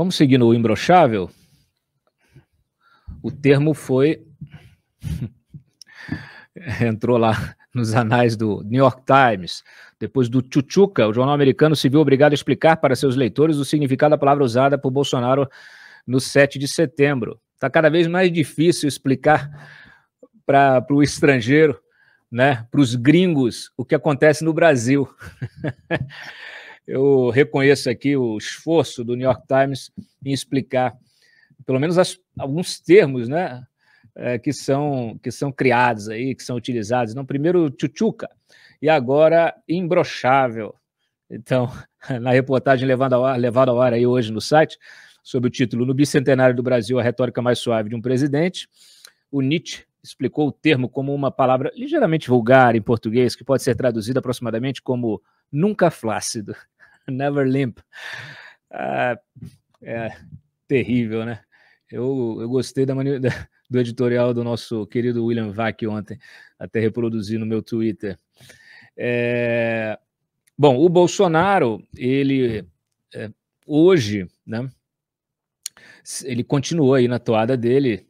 Vamos seguir no imbrochável? O termo foi. entrou lá nos anais do New York Times. Depois do Chuchuca, o jornal americano se viu obrigado a explicar para seus leitores o significado da palavra usada por Bolsonaro no 7 de setembro. Está cada vez mais difícil explicar para o estrangeiro, né, para os gringos, o que acontece no Brasil. eu reconheço aqui o esforço do New York Times em explicar, pelo menos, as, alguns termos, né? É, que, são, que são criados aí, que são utilizados. Não, primeiro tchutchuca e agora imbrochável. Então, na reportagem levada ao ar, levada ao ar aí hoje no site, sob o título No Bicentenário do Brasil, a retórica mais suave de um presidente, o Nietzsche explicou o termo como uma palavra ligeiramente vulgar em português, que pode ser traduzida aproximadamente como nunca flácido, never limp. Ah, é terrível, né? Eu, eu gostei da mani... do editorial do nosso querido William Vac ontem, até reproduzi no meu Twitter. É... Bom, o Bolsonaro, ele é, hoje, né? Ele continuou aí na toada dele,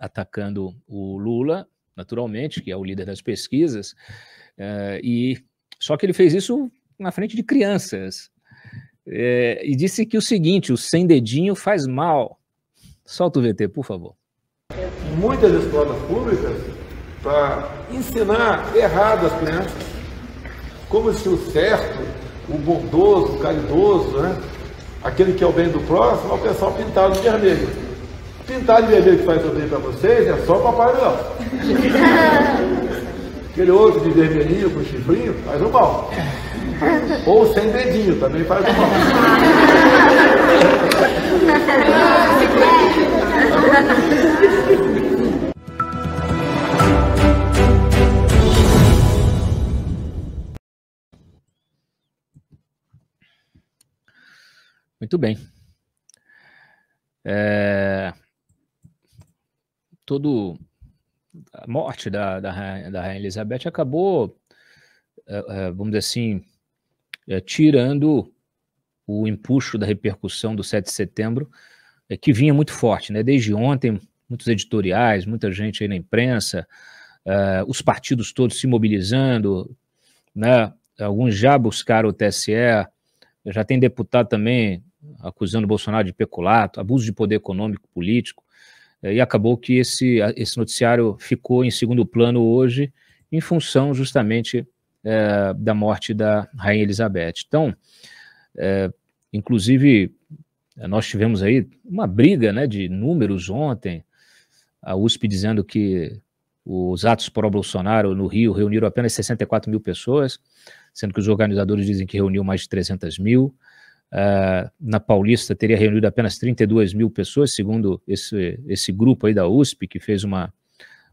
atacando o Lula, naturalmente, que é o líder das pesquisas, eh, e só que ele fez isso na frente de crianças. É, e disse que o seguinte: o sem dedinho faz mal. Solta o VT, por favor. Muitas escolas públicas, para ensinar errado as crianças, como se o certo, o bondoso, o caridoso, né? aquele que é o bem do próximo, é o pessoal pintado de vermelho. Pintar de bebê que faz também para vocês é só o Papai Noel. Aquele outro de vermelhinho com chifrinho faz o um mal. Ou sem dedinho também faz o um mal. Muito bem. É todo a morte da, da, da Rainha Elizabeth acabou, é, é, vamos dizer assim, é, tirando o empuxo da repercussão do 7 de setembro, que vinha muito forte, né? Desde ontem, muitos editoriais, muita gente aí na imprensa, os partidos todos se mobilizando, né? Alguns já buscaram o TSE, já tem deputado também acusando Bolsonaro de peculato, abuso de poder econômico político e acabou que esse, esse noticiário ficou em segundo plano hoje, em função justamente é, da morte da Rainha Elizabeth. Então, é, inclusive, nós tivemos aí uma briga né, de números ontem, a USP dizendo que os atos pró-Bolsonaro no Rio reuniram apenas 64 mil pessoas, sendo que os organizadores dizem que reuniu mais de 300 mil. Uh, na Paulista teria reunido apenas 32 mil pessoas, segundo esse, esse grupo aí da USP, que fez uma,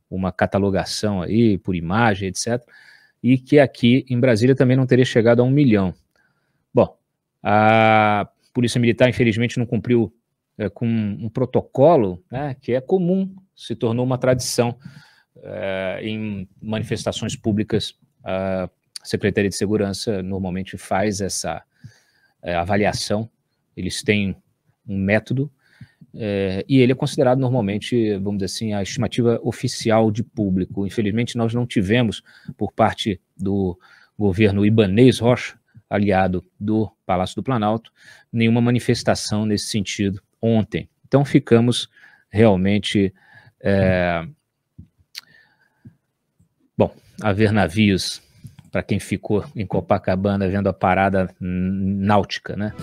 uma catalogação aí por imagem, etc., e que aqui em Brasília também não teria chegado a um milhão. Bom, a Polícia Militar, infelizmente, não cumpriu é, com um protocolo né, que é comum, se tornou uma tradição é, em manifestações públicas. A Secretaria de Segurança normalmente faz essa é, avaliação, eles têm um método é, e ele é considerado normalmente, vamos dizer assim, a estimativa oficial de público. Infelizmente, nós não tivemos, por parte do governo Ibanês Rocha, aliado do Palácio do Planalto, nenhuma manifestação nesse sentido ontem. Então, ficamos realmente. É... Bom, haver navios para quem ficou em Copacabana vendo a parada náutica, né?